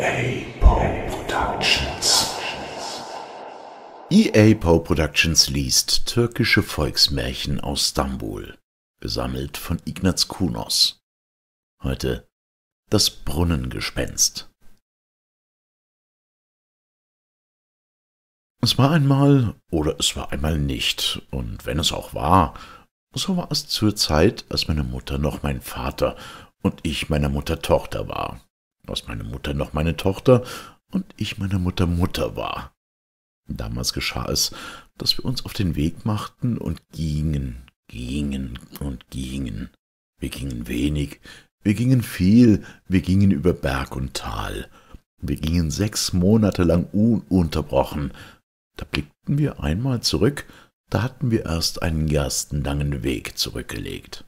EA Poe Productions. EA Poe Productions liest türkische Volksmärchen aus Stambul, gesammelt von Ignaz Kunos. Heute das Brunnengespenst. Es war einmal oder es war einmal nicht, und wenn es auch war, so war es zur Zeit, als meine Mutter noch mein Vater und ich meiner Mutter Tochter war dass meine Mutter noch meine Tochter und ich meiner Mutter Mutter war. Damals geschah es, dass wir uns auf den Weg machten und gingen, gingen und gingen. Wir gingen wenig, wir gingen viel, wir gingen über Berg und Tal. Wir gingen sechs Monate lang ununterbrochen. Da blickten wir einmal zurück, da hatten wir erst einen gerstenlangen Weg zurückgelegt.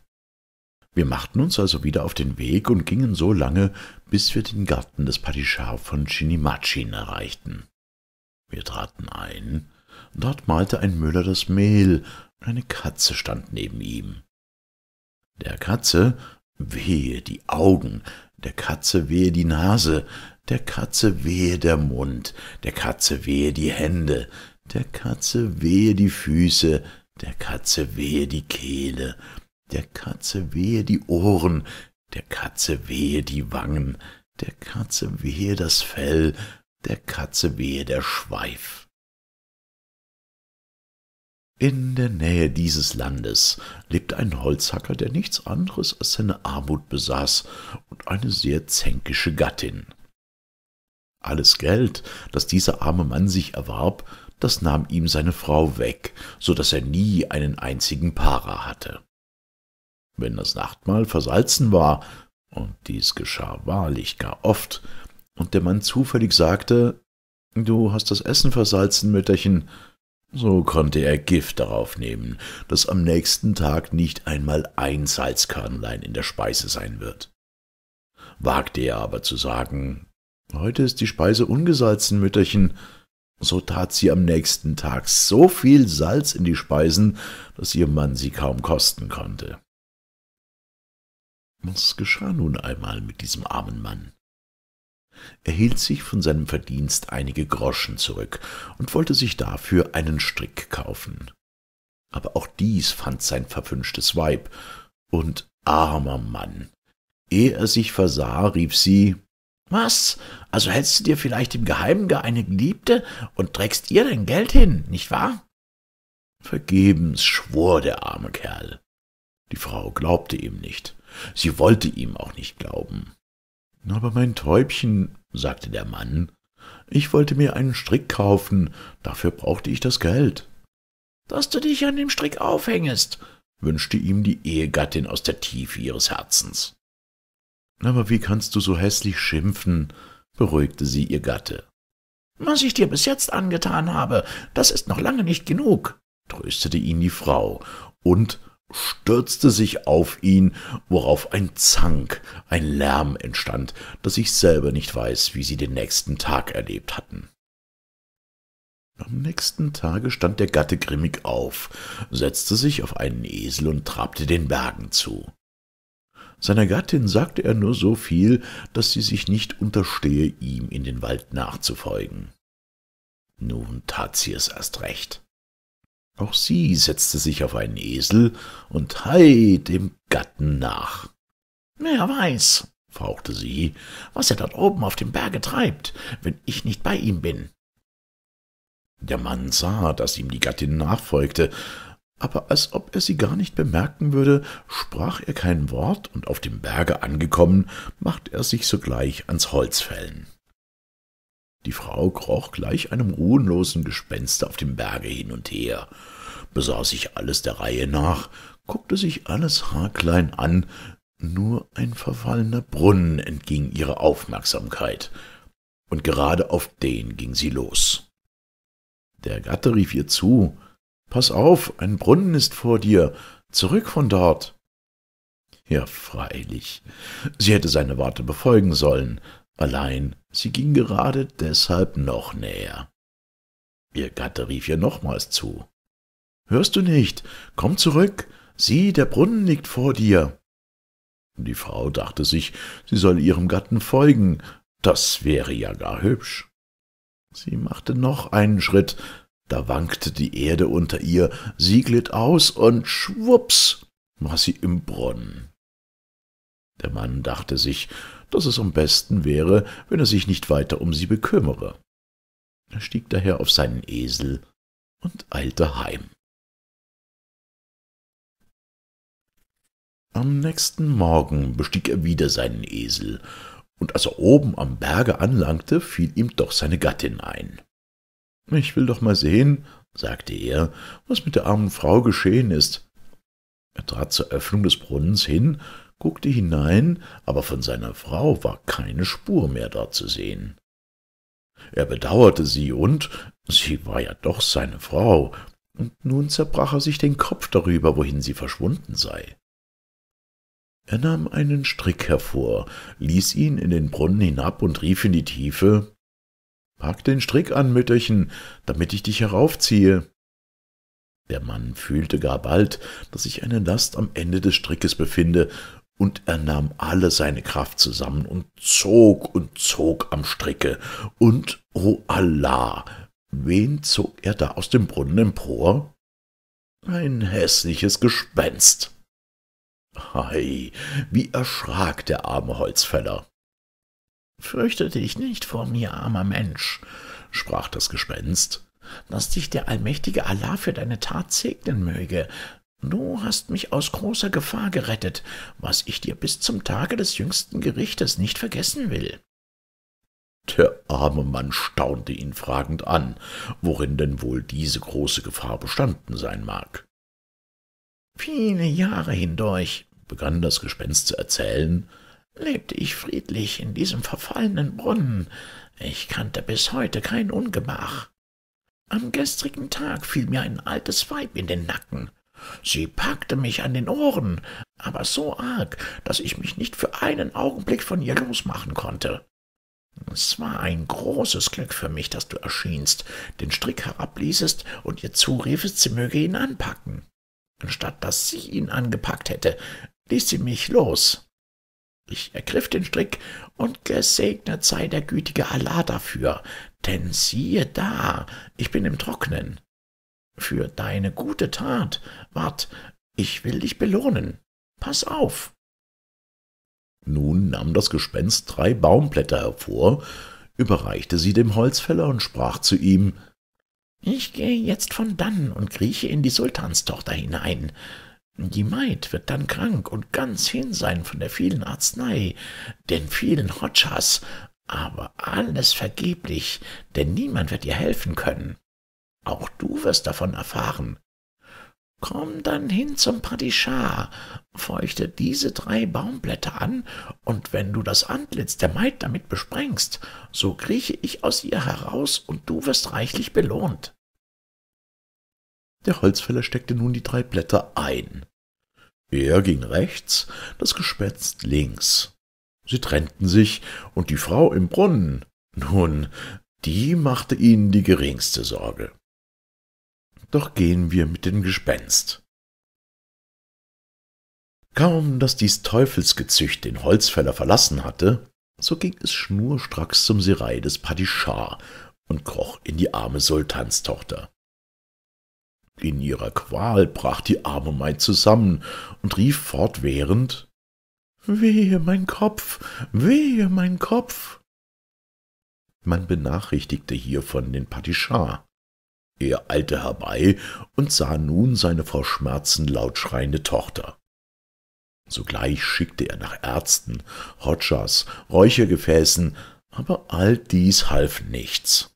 Wir machten uns also wieder auf den Weg und gingen so lange, bis wir den Garten des Padischah von Schinimachin erreichten. Wir traten ein, dort malte ein Müller das Mehl, und eine Katze stand neben ihm. Der Katze wehe die Augen, der Katze wehe die Nase, der Katze wehe der Mund, der Katze wehe die Hände, der Katze wehe die Füße, der Katze wehe die Kehle, der Katze wehe die Ohren, der Katze wehe die Wangen, der Katze wehe das Fell, der Katze wehe der Schweif. In der Nähe dieses Landes lebte ein Holzhacker, der nichts anderes als seine Armut besaß und eine sehr zänkische Gattin. Alles Geld, das dieser arme Mann sich erwarb, das nahm ihm seine Frau weg, so daß er nie einen einzigen Para hatte. Wenn das Nachtmahl versalzen war, und dies geschah wahrlich gar oft, und der Mann zufällig sagte, Du hast das Essen versalzen, Mütterchen, so konnte er Gift darauf nehmen, dass am nächsten Tag nicht einmal ein Salzkörnlein in der Speise sein wird. Wagte er aber zu sagen, Heute ist die Speise ungesalzen, Mütterchen, so tat sie am nächsten Tag so viel Salz in die Speisen, dass ihr Mann sie kaum kosten konnte. Was geschah nun einmal mit diesem armen Mann? Er hielt sich von seinem Verdienst einige Groschen zurück und wollte sich dafür einen Strick kaufen. Aber auch dies fand sein verwünschtes Weib, und armer Mann. Ehe er sich versah, rief sie Was? Also hältst du dir vielleicht im Geheimen gar eine Geliebte und trägst ihr dein Geld hin, nicht wahr? Vergebens schwor der arme Kerl. Die Frau glaubte ihm nicht. Sie wollte ihm auch nicht glauben. Aber mein Täubchen, sagte der Mann, ich wollte mir einen Strick kaufen, dafür brauchte ich das Geld. Dass du dich an dem Strick aufhängest, wünschte ihm die Ehegattin aus der Tiefe ihres Herzens. Aber wie kannst du so hässlich schimpfen? beruhigte sie ihr Gatte. Was ich dir bis jetzt angetan habe, das ist noch lange nicht genug, tröstete ihn die Frau, und stürzte sich auf ihn, worauf ein Zank, ein Lärm entstand, dass ich selber nicht weiß, wie sie den nächsten Tag erlebt hatten. Am nächsten Tage stand der Gatte grimmig auf, setzte sich auf einen Esel und trabte den Bergen zu. Seiner Gattin sagte er nur so viel, dass sie sich nicht unterstehe, ihm in den Wald nachzufolgen. Nun tat sie es erst recht. Auch sie setzte sich auf einen Esel und hei dem Gatten nach. »Wer weiß«, fauchte sie, »was er dort oben auf dem Berge treibt, wenn ich nicht bei ihm bin.« Der Mann sah, daß ihm die Gattin nachfolgte, aber als ob er sie gar nicht bemerken würde, sprach er kein Wort, und auf dem Berge angekommen, machte er sich sogleich ans Holzfällen. Die Frau kroch gleich einem ruhenlosen Gespenster auf dem Berge hin und her, besah sich alles der Reihe nach, guckte sich alles haarklein an, nur ein verfallener Brunnen entging ihrer Aufmerksamkeit, und gerade auf den ging sie los. Der Gatte rief ihr zu Pass auf, ein Brunnen ist vor dir, zurück von dort. Ja, freilich. Sie hätte seine Warte befolgen sollen, allein Sie ging gerade deshalb noch näher. Ihr Gatte rief ihr nochmals zu. Hörst du nicht? Komm zurück! Sieh, der Brunnen liegt vor dir! Die Frau dachte sich, sie solle ihrem Gatten folgen, das wäre ja gar hübsch. Sie machte noch einen Schritt, da wankte die Erde unter ihr, sie glitt aus und schwups war sie im Brunnen. Der Mann dachte sich, dass es am besten wäre, wenn er sich nicht weiter um sie bekümmere. Er stieg daher auf seinen Esel und eilte heim. Am nächsten Morgen bestieg er wieder seinen Esel, und als er oben am Berge anlangte, fiel ihm doch seine Gattin ein. Ich will doch mal sehen, sagte er, was mit der armen Frau geschehen ist. Er trat zur Öffnung des Brunnens hin guckte hinein, aber von seiner Frau war keine Spur mehr da zu sehen. Er bedauerte sie und sie war ja doch seine Frau, und nun zerbrach er sich den Kopf darüber, wohin sie verschwunden sei. Er nahm einen Strick hervor, ließ ihn in den Brunnen hinab und rief in die Tiefe Pack den Strick an, Mütterchen, damit ich dich heraufziehe. Der Mann fühlte gar bald, daß sich eine Last am Ende des Strickes befinde und er nahm alle seine Kraft zusammen und zog und zog am Stricke. Und, o oh Allah, wen zog er da aus dem Brunnen empor? Ein hässliches Gespenst. Hei, wie erschrak der arme Holzfäller. Fürchte dich nicht vor mir, armer Mensch, sprach das Gespenst, dass dich der allmächtige Allah für deine Tat segnen möge, Du hast mich aus großer Gefahr gerettet, was ich dir bis zum Tage des jüngsten Gerichtes nicht vergessen will. Der arme Mann staunte ihn fragend an, worin denn wohl diese große Gefahr bestanden sein mag. Viele Jahre hindurch, begann das Gespenst zu erzählen, lebte ich friedlich in diesem verfallenen Brunnen. Ich kannte bis heute kein Ungemach. Am gestrigen Tag fiel mir ein altes Weib in den Nacken. Sie packte mich an den Ohren, aber so arg, dass ich mich nicht für einen Augenblick von ihr losmachen konnte. Es war ein großes Glück für mich, dass du erschienst, den Strick herabließest und ihr zuriefest, sie möge ihn anpacken. Anstatt dass sie ihn angepackt hätte, ließ sie mich los. Ich ergriff den Strick, und gesegnet sei der gütige Allah dafür, denn siehe da, ich bin im Trocknen für deine gute Tat. Wart, ich will dich belohnen. Pass auf. Nun nahm das Gespenst drei Baumblätter hervor, überreichte sie dem Holzfäller und sprach zu ihm Ich gehe jetzt von dannen und krieche in die Sultanstochter hinein. Die Maid wird dann krank und ganz hin sein von der vielen Arznei, den vielen Hodschas, aber alles vergeblich, denn niemand wird ihr helfen können. Auch du wirst davon erfahren. Komm dann hin zum Padischah, feuchte diese drei Baumblätter an, und wenn du das Antlitz der Maid damit besprengst, so krieche ich aus ihr heraus, und du wirst reichlich belohnt.« Der Holzfäller steckte nun die drei Blätter ein. Er ging rechts, das Gespenst links. Sie trennten sich, und die Frau im Brunnen, nun, die machte ihnen die geringste Sorge doch gehen wir mit dem Gespenst. Kaum, daß dies Teufelsgezücht den Holzfäller verlassen hatte, so ging es schnurstracks zum Sirei des Padischah und kroch in die arme Sultanstochter. In ihrer Qual brach die arme Maid zusammen und rief fortwährend Wehe mein Kopf, wehe mein Kopf. Man benachrichtigte hiervon den Padischah, er eilte herbei und sah nun seine vor Schmerzen laut schreiende Tochter. Sogleich schickte er nach Ärzten, Hodschas, Räuchergefäßen, aber all dies half nichts.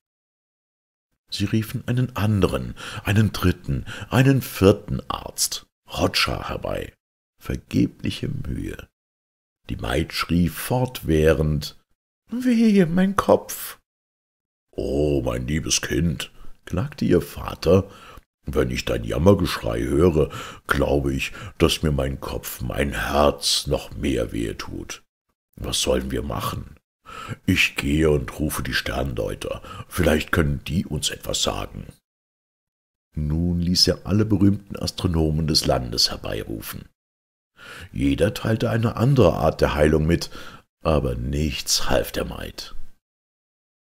Sie riefen einen anderen, einen dritten, einen vierten Arzt, Hodja, herbei. Vergebliche Mühe. Die Maid schrie fortwährend, Wehe, mein Kopf! Oh, mein liebes Kind, klagte ihr Vater, wenn ich dein Jammergeschrei höre, glaube ich, dass mir mein Kopf, mein Herz noch mehr wehe tut. Was sollen wir machen? Ich gehe und rufe die Sterndeuter, vielleicht können die uns etwas sagen. Nun ließ er alle berühmten Astronomen des Landes herbeirufen. Jeder teilte eine andere Art der Heilung mit, aber nichts half der Maid.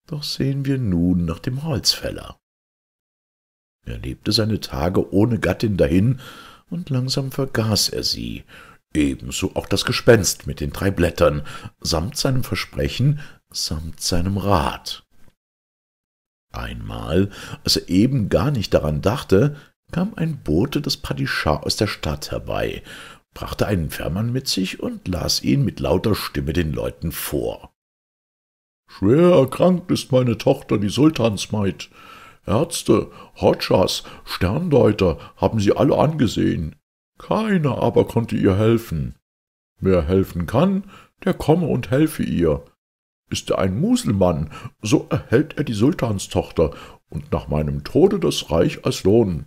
Doch sehen wir nun nach dem Holzfäller. Er lebte seine Tage ohne Gattin dahin, und langsam vergaß er sie, ebenso auch das Gespenst mit den drei Blättern, samt seinem Versprechen, samt seinem Rat. Einmal, als er eben gar nicht daran dachte, kam ein Bote des Padischah aus der Stadt herbei, brachte einen Fährmann mit sich und las ihn mit lauter Stimme den Leuten vor. »Schwer erkrankt ist meine Tochter, die Sultansmaid. Ärzte, Hodschas, Sterndeuter haben sie alle angesehen. Keiner aber konnte ihr helfen. Wer helfen kann, der komme und helfe ihr. Ist er ein Muselmann, so erhält er die Sultanstochter und nach meinem Tode das Reich als Lohn.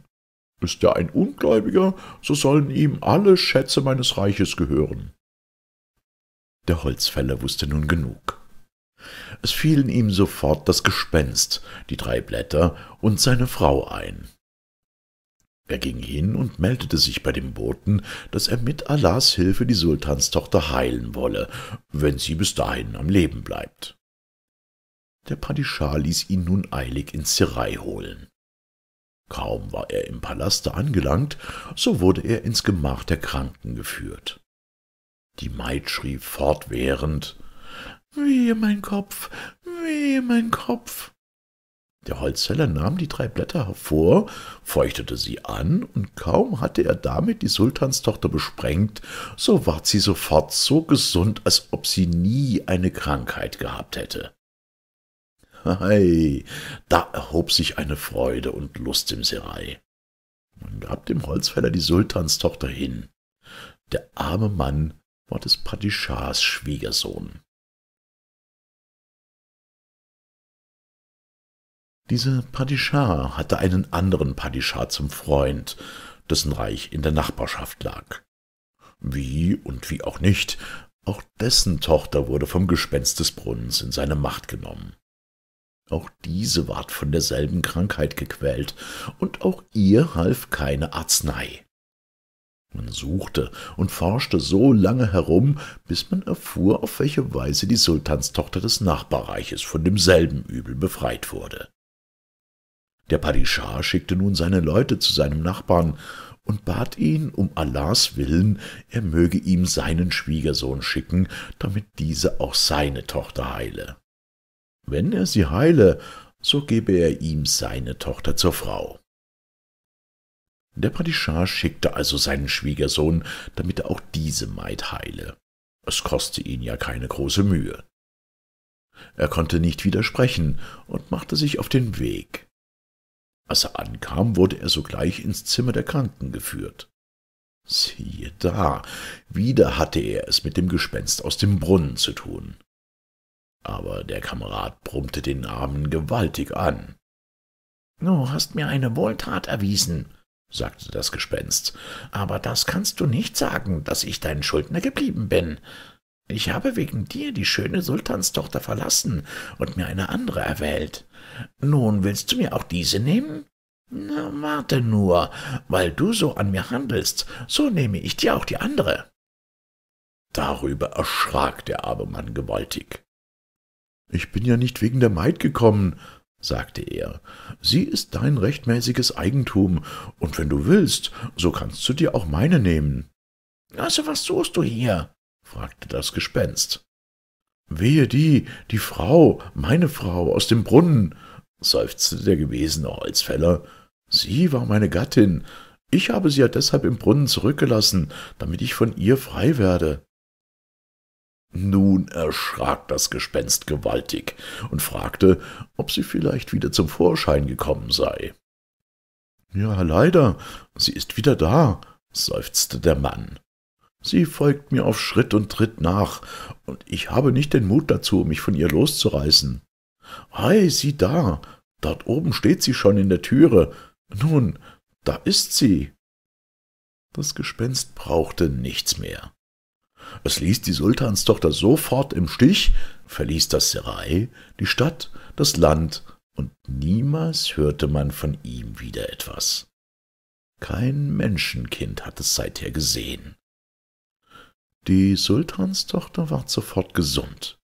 Ist er ein Ungläubiger, so sollen ihm alle Schätze meines Reiches gehören. Der Holzfäller wußte nun genug. Es fielen ihm sofort das Gespenst, die drei Blätter und seine Frau ein. Er ging hin und meldete sich bei dem Boten, daß er mit Allahs Hilfe die Sultanstochter heilen wolle, wenn sie bis dahin am Leben bleibt. Der Padischah ließ ihn nun eilig ins Serail holen. Kaum war er im Palaste angelangt, so wurde er ins Gemach der Kranken geführt. Die Maid schrie fortwährend Wehe mein Kopf, wehe mein Kopf. Der Holzfäller nahm die drei Blätter hervor, feuchtete sie an, und kaum hatte er damit die Sultanstochter besprengt, so ward sie sofort so gesund, als ob sie nie eine Krankheit gehabt hätte. Hei, da erhob sich eine Freude und Lust im Serai. Man gab dem Holzfäller die Sultanstochter hin. Der arme Mann war des Padischahs Schwiegersohn. Dieser Padischah hatte einen anderen Padischah zum Freund, dessen Reich in der Nachbarschaft lag. Wie und wie auch nicht, auch dessen Tochter wurde vom Gespenst des Brunnens in seine Macht genommen. Auch diese ward von derselben Krankheit gequält, und auch ihr half keine Arznei. Man suchte und forschte so lange herum, bis man erfuhr, auf welche Weise die Sultanstochter des Nachbarreiches von demselben Übel befreit wurde. Der Padischar schickte nun seine Leute zu seinem Nachbarn und bat ihn um Allahs willen, er möge ihm seinen Schwiegersohn schicken, damit diese auch seine Tochter heile. Wenn er sie heile, so gebe er ihm seine Tochter zur Frau. Der Padischar schickte also seinen Schwiegersohn, damit er auch diese Maid heile. Es koste ihn ja keine große Mühe. Er konnte nicht widersprechen und machte sich auf den Weg. Als er ankam, wurde er sogleich ins Zimmer der Kranken geführt. Siehe da, wieder hatte er es mit dem Gespenst aus dem Brunnen zu tun. Aber der Kamerad brummte den Armen gewaltig an. Du hast mir eine Wohltat erwiesen, sagte das Gespenst, aber das kannst du nicht sagen, dass ich dein Schuldner geblieben bin. Ich habe wegen dir die schöne Sultanstochter verlassen und mir eine andere erwählt. Nun willst du mir auch diese nehmen? Na, warte nur, weil du so an mir handelst, so nehme ich dir auch die andere. Darüber erschrak der arme Mann gewaltig. Ich bin ja nicht wegen der Maid gekommen, sagte er. Sie ist dein rechtmäßiges Eigentum, und wenn du willst, so kannst du dir auch meine nehmen. Also was suchst du hier? fragte das Gespenst. Wehe die, die Frau, meine Frau, aus dem Brunnen, seufzte der gewesene Holzfäller. Sie war meine Gattin. Ich habe sie ja deshalb im Brunnen zurückgelassen, damit ich von ihr frei werde. Nun erschrak das Gespenst gewaltig und fragte, ob sie vielleicht wieder zum Vorschein gekommen sei. Ja, leider, sie ist wieder da, seufzte der Mann. Sie folgt mir auf Schritt und Tritt nach, und ich habe nicht den Mut dazu, mich von ihr loszureißen. Ei, sieh da, dort oben steht sie schon in der Türe. Nun, da ist sie. Das Gespenst brauchte nichts mehr. Es ließ die Sultanstochter sofort im Stich, verließ das Serai, die Stadt, das Land, und niemals hörte man von ihm wieder etwas. Kein Menschenkind hat es seither gesehen. Die Sultanstochter ward sofort gesund.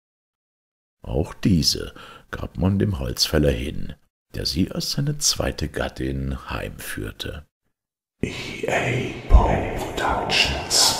Auch diese gab man dem Holzfäller hin, der sie als seine zweite Gattin heimführte. EA Productions